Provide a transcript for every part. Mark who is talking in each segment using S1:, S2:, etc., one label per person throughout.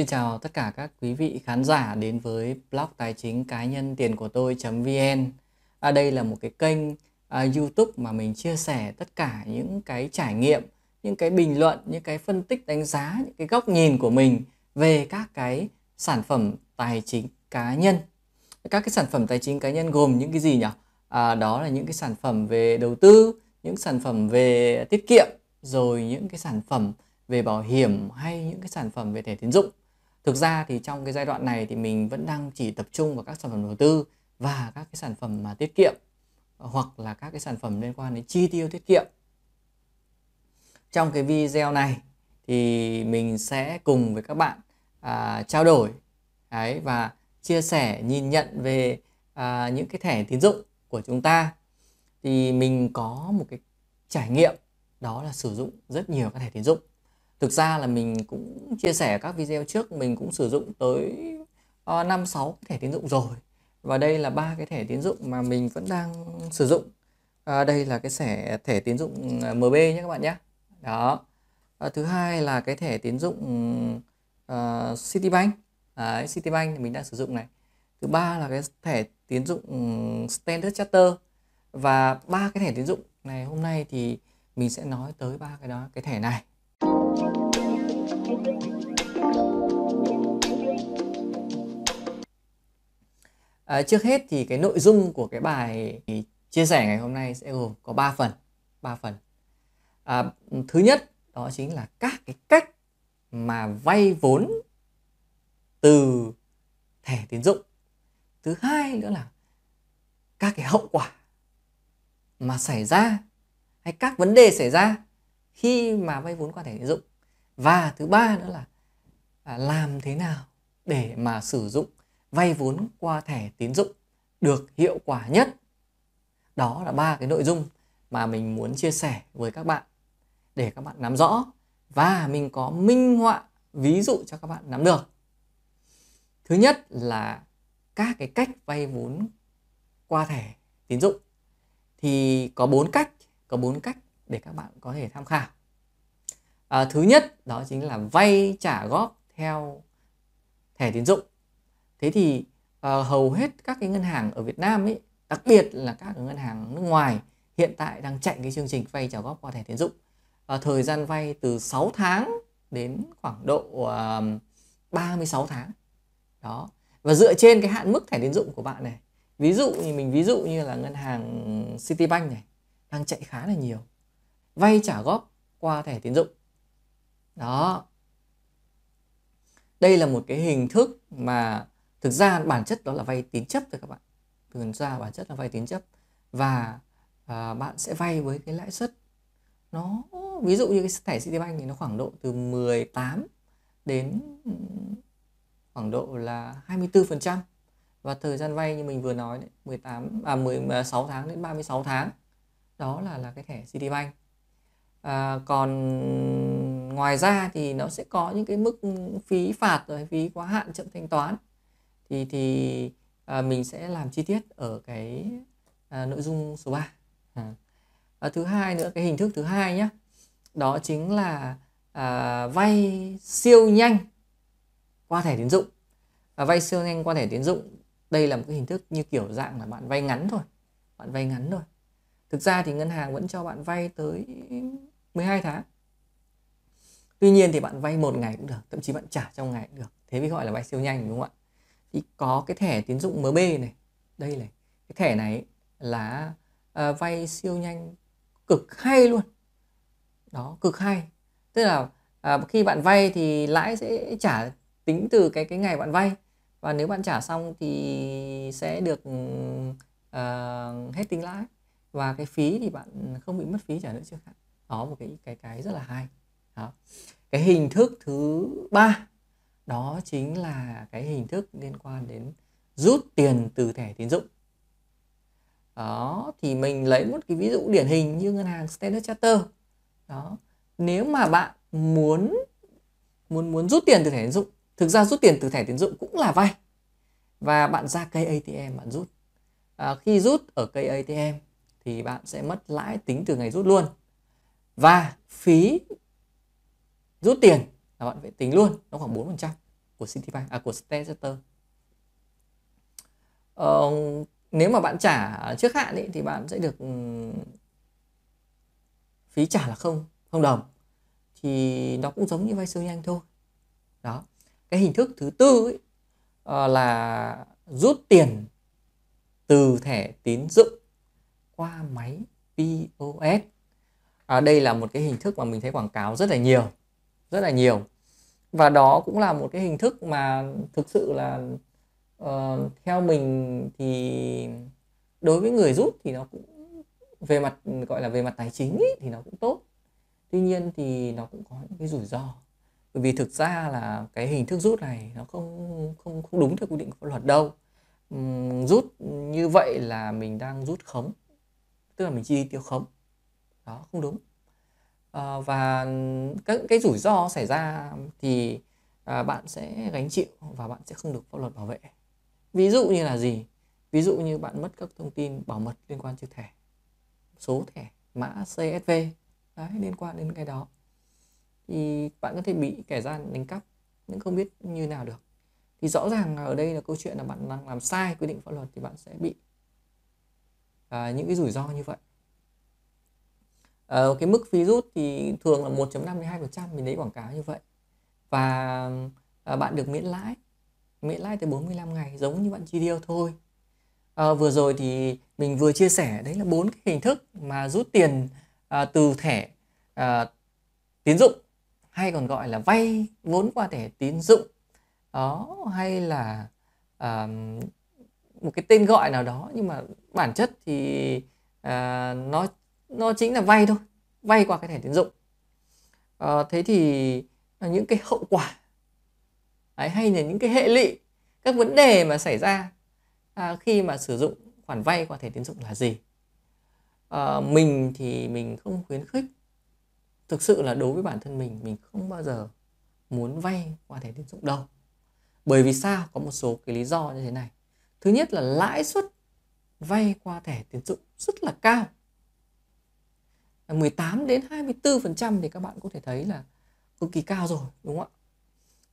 S1: Xin chào tất cả các quý vị khán giả đến với blog tài chính cá nhân tiền của tôi.vn. À, đây là một cái kênh à, YouTube mà mình chia sẻ tất cả những cái trải nghiệm, những cái bình luận, những cái phân tích đánh giá, những cái góc nhìn của mình về các cái sản phẩm tài chính cá nhân. Các cái sản phẩm tài chính cá nhân gồm những cái gì nhỉ? À, đó là những cái sản phẩm về đầu tư, những sản phẩm về tiết kiệm, rồi những cái sản phẩm về bảo hiểm hay những cái sản phẩm về thẻ tín dụng thực ra thì trong cái giai đoạn này thì mình vẫn đang chỉ tập trung vào các sản phẩm đầu tư và các cái sản phẩm mà tiết kiệm hoặc là các cái sản phẩm liên quan đến chi tiêu tiết kiệm trong cái video này thì mình sẽ cùng với các bạn à, trao đổi ấy, và chia sẻ nhìn nhận về à, những cái thẻ tín dụng của chúng ta thì mình có một cái trải nghiệm đó là sử dụng rất nhiều các thẻ tín dụng thực ra là mình cũng chia sẻ các video trước mình cũng sử dụng tới ờ, năm uh, sáu thẻ tín dụng rồi và đây là ba cái thẻ tín dụng mà mình vẫn đang sử dụng à, đây là cái thẻ thẻ tín dụng ờ, MB nhé các bạn nhé đó à, thứ hai là cái thẻ tín dụng uh, Citibank à, Citibank mình đang sử dụng này thứ ba là cái thẻ tín dụng ừ, Standard Charter và ba cái thẻ tín dụng này hôm nay thì mình sẽ nói tới ba cái đó cái thẻ này à, trước hết thì cái nội dung của cái bài chia sẻ ngày hôm nay sẽ gồm có 3 phần ba phần à, thứ nhất đó chính là các cái cách mà vay vốn từ thẻ tín dụng thứ hai nữa là các cái hậu quả mà xảy ra hay các vấn đề xảy ra khi mà vay vốn qua thẻ tín dụng và thứ ba nữa là à, làm thế nào để mà sử dụng vay vốn qua thẻ tín dụng được hiệu quả nhất đó là ba cái nội dung mà mình muốn chia sẻ với các bạn để các bạn nắm rõ và mình có minh họa ví dụ cho các bạn nắm được thứ nhất là các cái cách vay vốn qua thẻ tín dụng thì có bốn cách có bốn cách để các bạn có thể tham khảo à, thứ nhất đó chính là vay trả góp theo thẻ tín dụng thế thì uh, hầu hết các cái ngân hàng ở Việt Nam ấy đặc biệt là các ngân hàng nước ngoài hiện tại đang chạy cái chương trình vay trả góp qua thẻ tiến dụng uh, thời gian vay từ 6 tháng đến khoảng độ uh, 36 tháng đó và dựa trên cái hạn mức thẻ tiến dụng của bạn này ví dụ như mình ví dụ như là ngân hàng Citibank này đang chạy khá là nhiều vay trả góp qua thẻ tiến dụng đó đây là một cái hình thức mà thực ra bản chất đó là vay tín chấp thôi các bạn thực ra bản chất là vay tín chấp và à, bạn sẽ vay với cái lãi suất nó ví dụ như cái thẻ Citibank thì nó khoảng độ từ 18 đến khoảng độ là 24% và thời gian vay như mình vừa nói đấy, 18 à 16 à, tháng đến 36 tháng. Đó là là cái thẻ Citibank. À, còn ngoài ra thì nó sẽ có những cái mức phí phạt rồi phí quá hạn chậm thanh toán thì thì à, mình sẽ làm chi tiết ở cái à, nội dung số 3 à. À, thứ hai nữa cái hình thức thứ hai nhé đó chính là à, vay siêu nhanh qua thẻ tín dụng và vay siêu nhanh qua thẻ tín dụng đây là một cái hình thức như kiểu dạng là bạn vay ngắn thôi bạn vay ngắn thôi thực ra thì ngân hàng vẫn cho bạn vay tới 12 tháng tuy nhiên thì bạn vay một ngày cũng được thậm chí bạn trả trong ngày cũng được thế mới gọi là vay siêu nhanh đúng không ạ thì có cái thẻ tín dụng MB này đây này cái thẻ này là à, vay siêu nhanh cực hay luôn đó cực hay tức là à, khi bạn vay thì lãi sẽ trả tính từ cái cái ngày bạn vay và nếu bạn trả xong thì sẽ được à, hết tính lãi và cái phí thì bạn không bị mất phí trả nữa chưa hạn đó một cái cái cái rất là hay đó cái hình thức thứ ba đó chính là cái hình thức liên quan đến rút tiền từ thẻ tín dụng đó thì mình lấy một cái ví dụ điển hình như ngân hàng Standard Chartered đó nếu mà bạn muốn muốn muốn rút tiền từ thẻ tín dụng thực ra rút tiền từ thẻ tín dụng cũng là vay và bạn ra cây ATM bạn rút à, khi rút ở cây ATM thì bạn sẽ mất lãi tính từ ngày rút luôn và phí rút tiền là bạn phải tính luôn nó khoảng 4% của Citibank à của Stater. Ờ, nếu mà bạn trả trước hạn ý, thì bạn sẽ được phí trả là không không đồng thì nó cũng giống như vay siêu nhanh thôi đó cái hình thức thứ tư ấy, ờ, là rút tiền từ thẻ tín dụng qua máy POS à, đây là một cái hình thức mà mình thấy quảng cáo rất là nhiều rất là nhiều và đó cũng là một cái hình thức mà thực sự là uh, theo mình thì đối với người rút thì nó cũng về mặt gọi là về mặt tài chính ý, thì nó cũng tốt tuy nhiên thì nó cũng có những cái rủi ro bởi vì thực ra là cái hình thức rút này nó không không không đúng theo quy định của luật đâu uhm, rút như vậy là mình đang rút khống tức là mình chi tiêu khống đó không đúng Ờ, và các cái rủi ro xảy ra thì uh, bạn sẽ gánh chịu và bạn sẽ không được pháp luật bảo vệ ví dụ như là gì ví dụ như bạn mất các thông tin bảo mật liên quan trực thẻ số thẻ mã CSV đấy, liên quan đến cái đó thì bạn có thể bị kẻ gian đánh cắp nhưng không biết như nào được thì rõ ràng ở đây là câu chuyện là bạn đang làm sai quy định pháp luật thì bạn sẽ bị à, những cái rủi ro như vậy uh, cái mức phí rút thì thường là 1.5 đến 2 phần trăm mình lấy quảng cáo như vậy và uh, bạn được miễn lãi miễn lãi tới 45 ngày giống như bạn chi tiêu thôi uh, vừa rồi thì mình vừa chia sẻ đấy là bốn cái hình thức mà rút tiền uh, từ thẻ uh, tín dụng hay còn gọi là vay vốn qua thẻ tín dụng đó hay là uh, một cái tên gọi nào đó nhưng mà bản chất thì uh, nó nó chính là vay thôi vay qua cái thẻ tín dụng à, thế thì những cái hậu quả ấy, hay là những cái hệ lụy các vấn đề mà xảy ra à, khi mà sử dụng khoản vay qua thẻ tín dụng là gì à, mình thì mình không khuyến khích thực sự là đối với bản thân mình mình không bao giờ muốn vay qua thẻ tín dụng đâu bởi vì sao có một số cái lý do như thế này thứ nhất là lãi suất vay qua thẻ tín dụng rất là cao 18 đến 24% thì các bạn có thể thấy là cực kỳ cao rồi đúng không ạ?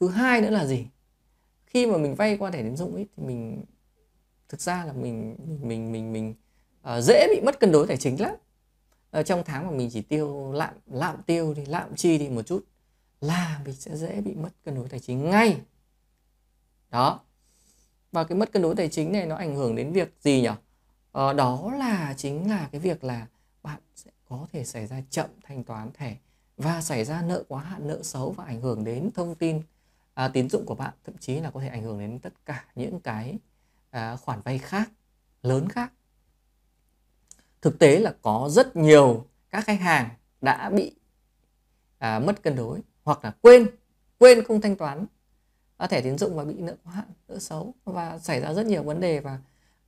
S1: Thứ hai nữa là gì? Khi mà mình vay qua thẻ tín dụng ấy thì mình thực ra là mình mình mình mình, mình uh, dễ bị mất cân đối tài chính lắm. Uh, trong tháng mà mình chỉ tiêu lạm lạm tiêu thì lạm chi đi một chút là mình sẽ dễ bị mất cân đối tài chính ngay. Đó. Và cái mất cân đối tài chính này nó ảnh hưởng đến việc gì nhỉ? Uh, đó là chính là cái việc là bạn sẽ có thể xảy ra chậm thanh toán thẻ và xảy ra nợ quá hạn nợ xấu và ảnh hưởng đến thông tin à, tín dụng của bạn thậm chí là có thể ảnh hưởng đến tất cả những cái à, khoản vay khác lớn khác thực tế là có rất nhiều các khách hàng đã bị à, mất cân đối hoặc là quên quên không thanh toán thẻ tín dụng và bị nợ quá hạn nợ xấu và xảy ra rất nhiều vấn đề và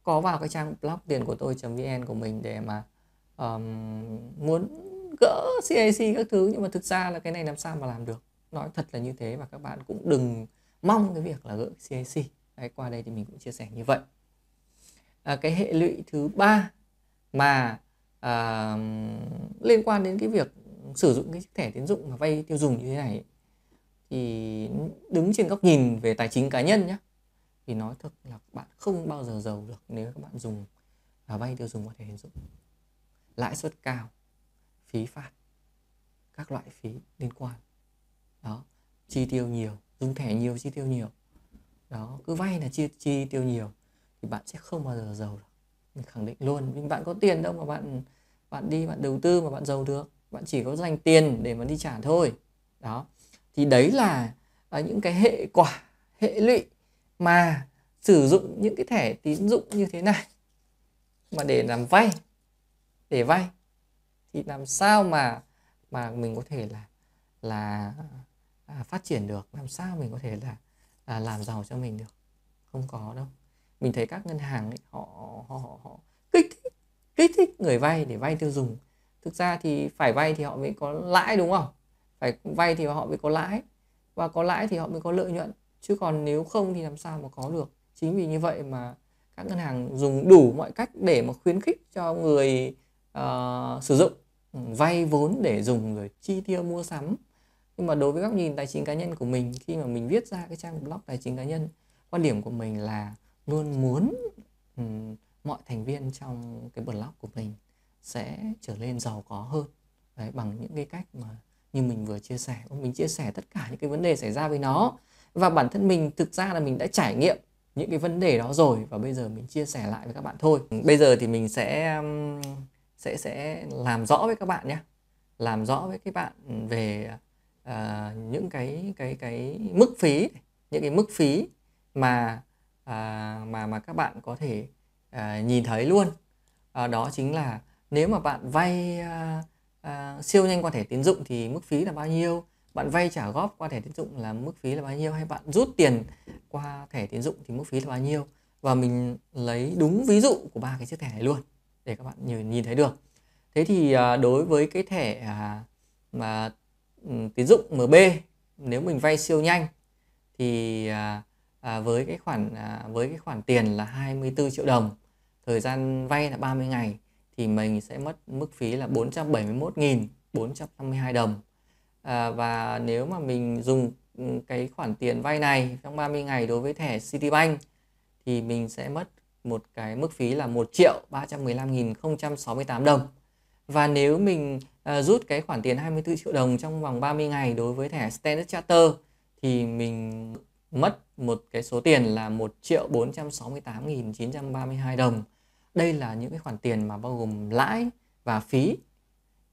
S1: có vào cái trang blog tiền của tôi vn của mình để mà um, muốn gỡ CAC các thứ nhưng mà thực ra là cái này làm sao mà làm được nói thật là như thế và các bạn cũng đừng mong cái việc là gỡ CAC Đấy, qua đây thì mình cũng chia sẻ như vậy à, cái hệ lụy thứ ba mà à, liên quan đến cái việc sử dụng cái thẻ tín dụng mà vay tiêu dùng như thế này thì đứng trên góc nhìn về tài chính cá nhân nhé thì nói thật là bạn không bao giờ giàu được nếu các bạn dùng à, vay tiêu dùng qua thẻ tín dụng lãi suất cao phí phạt các loại phí liên quan đó chi tiêu nhiều dùng thẻ nhiều chi tiêu nhiều đó cứ vay là chi chi tiêu nhiều thì bạn sẽ không bao giờ giàu được mình khẳng định luôn mình bạn có tiền đâu mà bạn bạn đi bạn đầu tư mà bạn giàu được bạn chỉ có dành tiền để mà đi trả thôi đó thì đấy là, là những cái hệ quả hệ lụy mà sử dụng những cái thẻ tín dụng như thế này mà để làm vay để vay thì làm sao mà mà mình có thể là là à, phát triển được làm sao mình có thể là à, làm giàu cho mình được không có đâu mình thấy các ngân hàng ấy, họ, họ họ họ kích thích kích thích người vay để vay tiêu dùng thực ra thì phải vay thì họ mới có lãi đúng không phải vay thì họ mới có lãi và có lãi thì họ mới có lợi nhuận chứ còn nếu không thì làm sao mà có được chính vì như vậy mà các ngân hàng dùng đủ mọi cách để mà khuyến khích cho người uh, sử dụng ừ, vay vốn để dùng rồi chi tiêu mua sắm nhưng mà đối với góc nhìn tài chính cá nhân của mình khi mà mình viết ra cái trang blog tài chính cá nhân quan điểm của mình là luôn muốn um, mọi thành viên trong cái blog của mình sẽ trở lên giàu có hơn Đấy, bằng những cái cách mà như mình vừa chia sẻ mình chia sẻ tất cả những cái vấn đề xảy ra với nó và bản thân mình thực ra là mình đã trải nghiệm những cái vấn đề đó rồi và bây giờ mình chia sẻ lại với các bạn thôi bây giờ thì mình sẽ sẽ sẽ làm rõ với các bạn nhé làm rõ với các bạn về uh, những cái cái cái mức phí những cái mức phí mà uh, mà mà các bạn có thể uh, nhìn thấy luôn uh, đó chính là nếu mà bạn vay uh, uh, siêu nhanh qua thẻ tín dụng thì mức phí là bao nhiêu bạn vay trả góp qua thẻ tín dụng là mức phí là bao nhiêu hay bạn rút tiền qua thẻ tín dụng thì mức phí là bao nhiêu và mình lấy đúng ví dụ của ba cái chiếc thẻ này luôn để các bạn nhìn, nhìn thấy được thế thì à, đối với cái thẻ à, mà ừ, tín dụng MB nếu mình vay siêu nhanh thì à, với cái khoản với cái khoản tiền là 24 triệu đồng thời gian vay là 30 ngày thì mình sẽ mất mức phí là 471.452 đồng và nếu mà mình dùng ừ, cái khoản tiền vay này trong 30 ngày đối với thẻ Citibank thì mình sẽ mất một cái mức phí là 1 triệu 315.068 đồng và nếu mình à, rút cái khoản tiền 24 triệu đồng trong vòng 30 ngày đối với thẻ Standard Charter thì mình mất một cái số tiền là 1 triệu 468.932 đồng. Đây là những cái khoản tiền mà bao gồm lãi và phí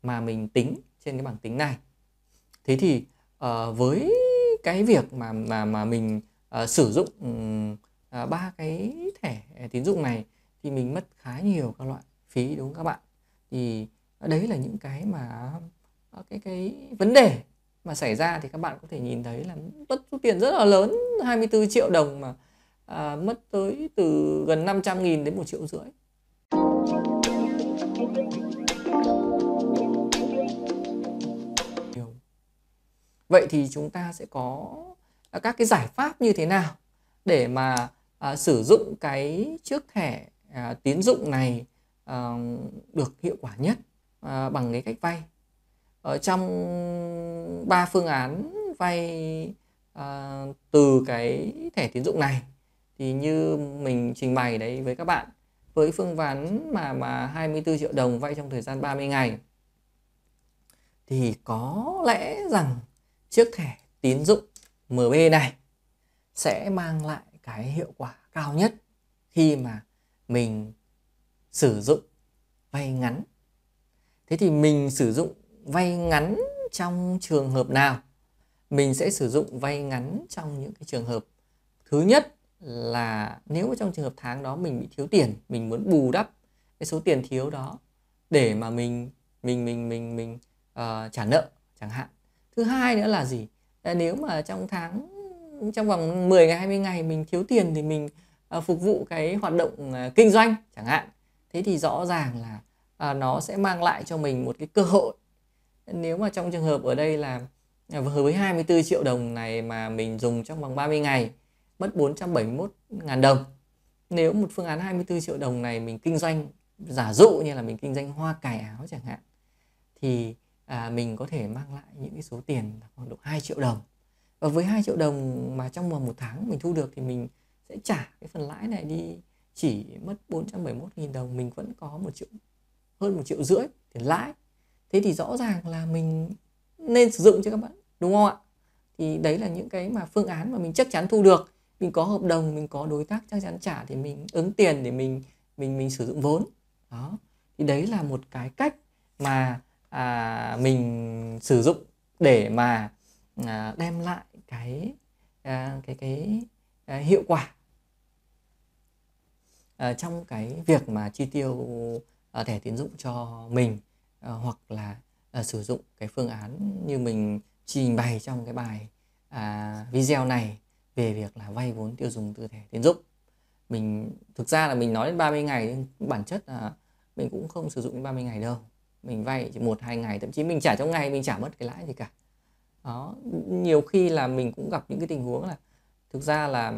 S1: mà mình tính trên cái bảng tính này. Thế thì uh, với cái việc mà mà mà mình uh, sử dụng ba uh, cái thẻ tín dụng này thì mình mất khá nhiều các loại phí đúng không các bạn thì đấy là những cái mà ờ, cái cái vấn đề mà xảy ra thì các bạn có thể nhìn thấy là mất số tiền rất là lớn 24 triệu đồng mà à, mất tới từ gần 500 nghìn đến một triệu rưỡi Vậy thì chúng ta sẽ có các cái giải pháp như thế nào để mà à, sử dụng cái chiếc thẻ à, tín dụng này à, được hiệu quả nhất à, bằng cái cách vay ở trong ba phương án vay à, từ cái thẻ tín dụng này thì như mình trình bày đấy với các bạn với phương án mà mà 24 triệu đồng vay trong thời gian 30 ngày thì có lẽ rằng chiếc thẻ tín dụng MB này sẽ mang lại cái hiệu quả cao nhất khi mà mình sử dụng vay ngắn thế thì mình sử dụng vay ngắn trong trường hợp nào mình sẽ sử dụng vay ngắn trong những cái trường hợp thứ nhất là nếu trong trường hợp tháng đó mình bị thiếu tiền mình muốn bù đắp cái số tiền thiếu đó để mà mình mình mình mình mình uh, trả nợ chẳng hạn
S2: thứ hai nữa là gì
S1: ờ, nếu mà trong tháng trong vòng 10 ngày 20 ngày mình thiếu tiền thì mình uh, phục vụ cái hoạt động uh, kinh doanh chẳng hạn thế thì rõ ràng là uh, nó sẽ mang lại cho mình một cái cơ hội nếu mà trong trường hợp ở đây là với 24 triệu đồng này mà mình dùng trong vòng 30 ngày mất 471 ngàn đồng nếu một phương án 24 triệu đồng này mình kinh doanh giả dụ như là mình kinh doanh hoa cải áo chẳng hạn thì à, mình có thể mang lại những cái số tiền khoảng độ 2 triệu đồng và ờ, với hai triệu đồng mà trong vòng một tháng mình thu được thì mình sẽ trả cái phần lãi này đi chỉ mất 471.000 đồng mình vẫn có một triệu hơn một triệu rưỡi tiền lãi thế thì rõ ràng là mình nên sử dụng chứ các bạn đúng không ạ thì đấy là những cái mà phương án mà mình chắc chắn thu được mình có hợp đồng mình có đối tác chắc chắn trả thì mình ứng tiền để mình mình mình sử dụng vốn đó thì đấy là một cái cách mà à, mình sử dụng để mà À, đem lại cái à, cái cái à, hiệu quả trong cái việc mà chi tiêu thẻ tín dụng cho mình hoặc là sử dụng cái phương án như mình trình bày trong cái bài video này về việc là vay vốn tiêu dùng từ thẻ tín dụng mình thực ra là mình nói đến 30 ngày nhưng bản chất là mình cũng không sử dụng đến 30 ngày đâu mình vay chỉ một hai ngày thậm chí mình trả trong ngày mình trả mất cái lãi gì cả đó nhiều khi là mình cũng gặp những cái tình huống là thực ra là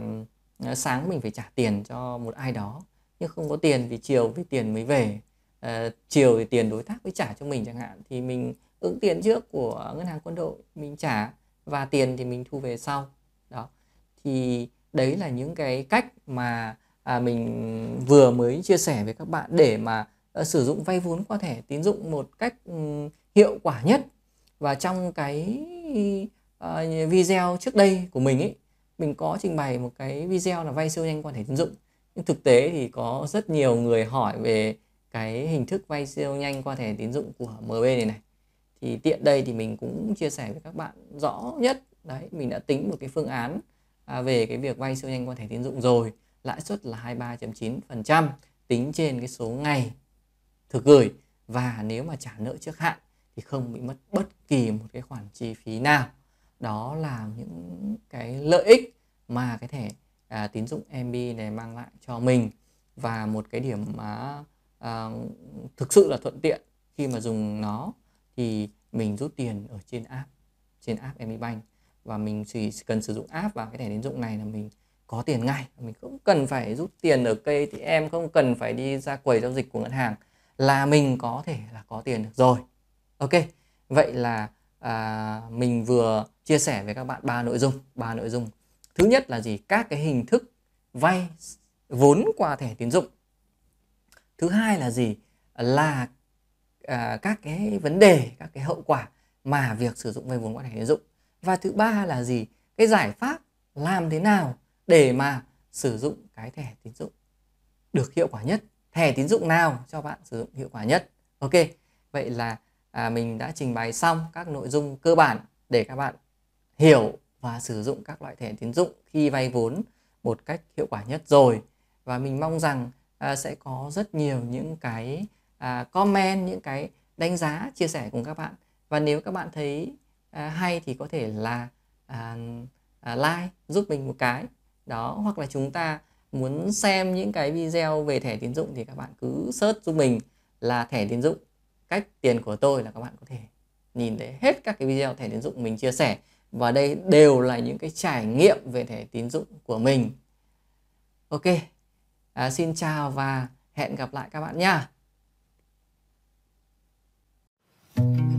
S1: ờ, sáng mình phải trả tiền cho một ai đó nhưng không có tiền thì chiều thì tiền mới về à, chiều thì tiền đối tác mới trả cho mình chẳng hạn thì mình ứng tiền trước của ngân hàng quân đội mình trả và tiền thì mình thu về sau đó thì đấy là những cái cách mà à, mình vừa mới chia sẻ với các bạn để mà à, sử dụng vay vốn qua thẻ tín dụng một cách um, hiệu quả nhất và trong cái uh, video trước đây của mình ấy mình có trình bày một cái video là vay siêu nhanh qua thẻ tín dụng nhưng thực tế thì có rất nhiều người hỏi về cái hình thức vay siêu nhanh qua thẻ tín dụng của MB này này thì tiện đây thì mình cũng chia sẻ với các bạn rõ nhất đấy mình đã tính một cái phương án à, về cái việc vay siêu nhanh qua thẻ tín dụng rồi lãi suất là 23.9% tính trên cái số ngày thực gửi và nếu mà trả nợ trước hạn thì không bị mất bất kỳ một cái khoản chi phí nào đó là những cái lợi ích mà cái thẻ à, tín dụng MB này mang lại cho mình và một cái điểm mà à, thực sự là thuận tiện khi mà dùng nó thì mình rút tiền ở trên app trên app MB Bank và mình chỉ cần sử dụng app và cái thẻ tín dụng này là mình có tiền ngay mình không cần phải rút tiền ở cây thì em không cần phải đi ra quầy giao dịch của ngân hàng là mình có thể là có tiền được rồi Ok, vậy là à, mình vừa chia sẻ với các bạn ba nội dung, ba nội dung. Thứ nhất là gì? Các cái hình thức vay vốn qua thẻ tín dụng. Thứ hai là gì? Là à, các cái vấn đề, các cái hậu quả mà việc sử dụng vay vốn qua thẻ tín dụng. Và thứ ba là gì? Cái giải pháp làm thế nào để mà sử dụng cái thẻ tín dụng được hiệu quả nhất thẻ tín dụng nào cho bạn sử dụng hiệu quả nhất ok vậy là à, mình đã trình bày xong các nội dung cơ bản để các bạn hiểu và sử dụng các loại thẻ tín dụng khi vay vốn một cách hiệu quả nhất rồi và mình mong rằng à, sẽ có rất nhiều những cái à, comment những cái đánh giá chia sẻ cùng các bạn và nếu các bạn thấy à, hay thì có thể là à, à, like giúp mình một cái đó hoặc là chúng ta muốn xem những cái video về thẻ tín dụng thì các bạn cứ search giúp mình là thẻ tín dụng cách tiền của tôi là các bạn có thể nhìn thấy hết các cái video thẻ tín dụng mình chia sẻ và đây đều là những cái trải nghiệm về thẻ tín dụng của mình ok à, xin chào và hẹn gặp lại các bạn nha thank you